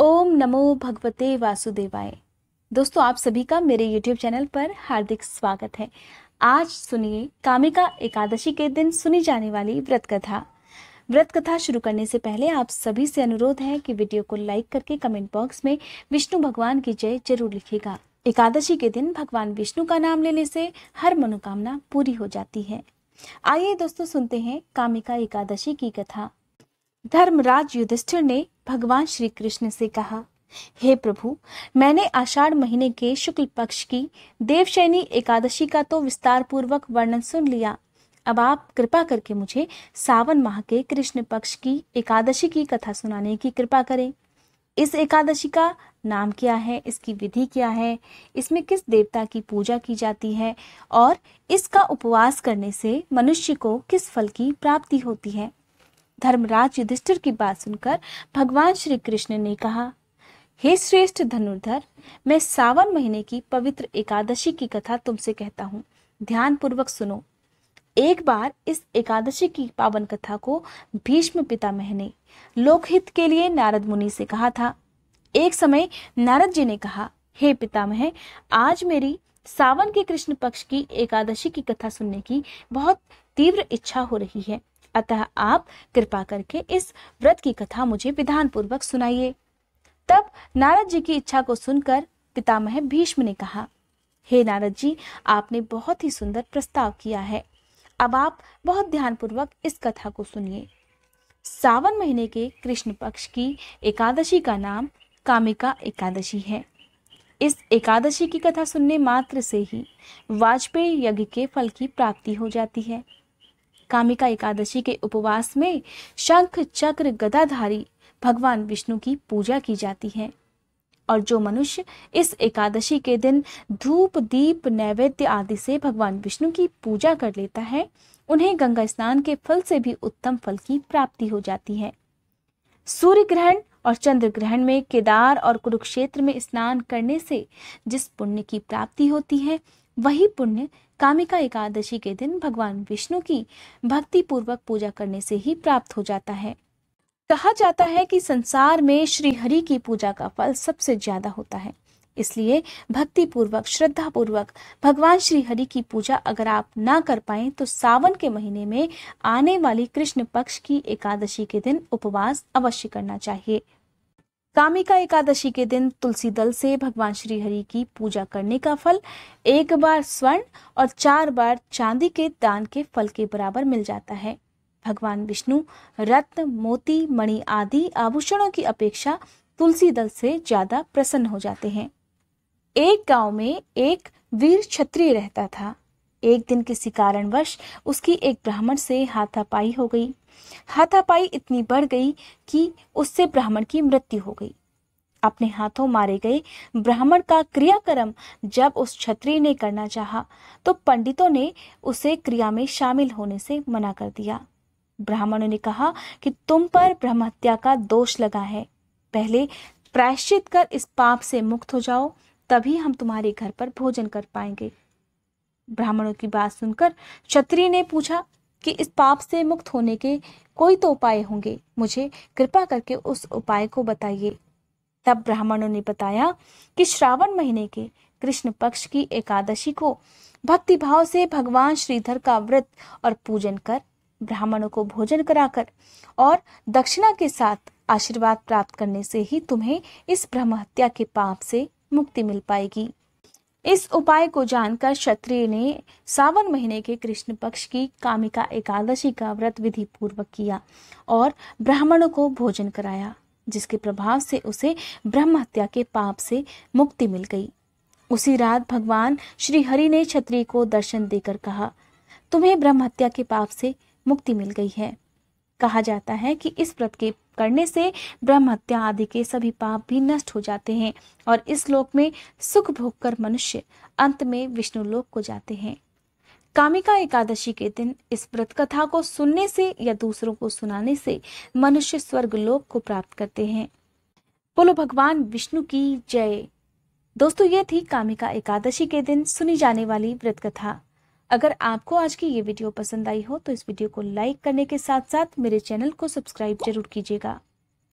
ओम नमो भगवते वासुदेवाय दोस्तों आप सभी का मेरे यूट्यूब चैनल पर हार्दिक स्वागत है आज सुनिए कामिका एकादशी के दिन सुनी जाने वाली व्रत कथा व्रत कथा शुरू करने से पहले आप सभी से अनुरोध है कि वीडियो को लाइक करके कमेंट बॉक्स में विष्णु भगवान की जय जरूर लिखेगा एकादशी के दिन भगवान विष्णु का नाम लेने से हर मनोकामना पूरी हो जाती है आइए दोस्तों सुनते हैं कामिका एकादशी की कथा धर्मराज युधिष्ठिर ने भगवान श्री कृष्ण से कहा हे प्रभु मैंने आषाढ़ महीने के शुक्ल पक्ष की देवशैनी एकादशी का तो विस्तार पूर्वक वर्णन सुन लिया अब आप कृपा करके मुझे सावन माह के कृष्ण पक्ष की एकादशी की कथा सुनाने की कृपा करें इस एकादशी का नाम क्या है इसकी विधि क्या है इसमें किस देवता की पूजा की जाती है और इसका उपवास करने से मनुष्य को किस फल की प्राप्ति होती है धर्मराज युधिष्ठिर की बात सुनकर भगवान श्री कृष्ण ने कहा हे श्रेष्ठ धनुर्धर मैं सावन महीने की पवित्र एकादशी की कथा तुमसे कहता हूँ ध्यान पूर्वक सुनो एक बार इस एकादशी की पावन कथा को भीष्म पितामह ने लोकहित के लिए नारद मुनि से कहा था एक समय नारद जी ने कहा हे पितामह आज मेरी सावन के कृष्ण पक्ष की एकादशी की कथा सुनने की बहुत तीव्र इच्छा हो रही है अतः आप कृपा करके इस व्रत की कथा मुझे विधान पूर्वक सुनाइए तब नारद जी की इच्छा को सुनकर पितामह भीष्म ने कहा हे नारद जी आपने बहुत ही सुंदर प्रस्ताव किया है अब आप बहुत ध्यानपूर्वक इस कथा को सुनिए सावन महीने के कृष्ण पक्ष की एकादशी का नाम कामिका एकादशी है इस एकादशी की कथा सुनने मात्र से ही वाजपेयी यज्ञ के फल की प्राप्ति हो जाती है कामिका एकादशी के उपवास में शंख चक्र गदाधारी भगवान विष्णु की पूजा की जाती है और जो मनुष्य इस एकादशी के दिन धूप दीप नैवेद्य आदि से भगवान विष्णु की पूजा कर लेता है उन्हें गंगा स्नान के फल से भी उत्तम फल की प्राप्ति हो जाती है सूर्य ग्रहण और चंद्र ग्रहण में केदार और कुरुक्षेत्र में स्नान करने से जिस पुण्य की प्राप्ति होती है वही पुण्य कामिका एकादशी के दिन भगवान विष्णु की भक्ति पूर्वक पूजा करने से ही प्राप्त हो जाता है कहा जाता है कि संसार में हरि की पूजा का फल सबसे ज्यादा होता है इसलिए भक्ति पूर्वक श्रद्धा पूर्वक भगवान श्री हरि की पूजा अगर आप ना कर पाए तो सावन के महीने में आने वाली कृष्ण पक्ष की एकादशी के दिन उपवास अवश्य करना चाहिए कामिका एकादशी के दिन तुलसी दल से भगवान श्री हरि की पूजा करने का फल एक बार स्वर्ण और चार बार चांदी के दान के फल के बराबर मिल जाता है भगवान विष्णु रत्न मोती मणि आदि आभूषणों की अपेक्षा तुलसी दल से ज्यादा प्रसन्न हो जाते हैं एक गांव में एक वीर क्षत्रिय रहता था एक दिन किसी कारणवश उसकी एक ब्राह्मण से हाथापाई हो गई हाथापाई इतनी बढ़ गई कि उससे ब्राह्मण की मृत्यु हो गई अपने हाथों मारे गए ब्राह्मण का क्रियाक्रम जब उस क्षत्रिय ने करना चाहा तो पंडितों ने उसे क्रिया में शामिल होने से मना कर दिया ब्राह्मणों ने कहा कि तुम पर हत्या का दोष लगा है पहले प्रायश्चित कर इस पाप से मुक्त हो जाओ तभी हम तुम्हारे घर पर भोजन कर पाएंगे ब्राह्मणों की बात सुनकर क्षत्रिय ने पूछा कि इस पाप से मुक्त होने के कोई तो उपाय होंगे मुझे कृपा करके उस उपाय को बताइए तब ब्राह्मणों ने बताया कि श्रावण महीने के कृष्ण पक्ष की एकादशी को भक्ति भाव से भगवान श्रीधर का व्रत और पूजन कर ब्राह्मणों को भोजन कराकर और दक्षिणा के साथ आशीर्वाद प्राप्त करने से ही तुम्हें इस ब्रह्म हत्या के पाप से मुक्ति मिल पाएगी इस उपाय को जानकर क्षत्रिय ने सावन महीने के कृष्ण पक्ष की कामिका एकादशी का व्रत विधि पूर्वक किया और ब्राह्मणों को भोजन कराया जिसके प्रभाव से उसे ब्रह्म हत्या के पाप से मुक्ति मिल गई उसी रात भगवान श्री हरि ने क्षत्रिय को दर्शन देकर कहा तुम्हें ब्रह्म हत्या के पाप से मुक्ति मिल गई है कहा जाता है कि इस व्रत के करने से ब्रह्म हत्या आदि के सभी पाप भी नष्ट हो जाते हैं और इस लोक में सुख भोग कर मनुष्य अंत में विष्णु लोक को जाते हैं कामिका एकादशी के दिन इस व्रत कथा को सुनने से या दूसरों को सुनाने से मनुष्य स्वर्ग लोक को प्राप्त करते हैं बोलो भगवान विष्णु की जय दोस्तों ये थी कामिका एकादशी के दिन सुनी जाने वाली व्रत कथा अगर आपको आज की ये वीडियो पसंद आई हो तो इस वीडियो को लाइक करने के साथ साथ मेरे चैनल को सब्सक्राइब जरूर कीजिएगा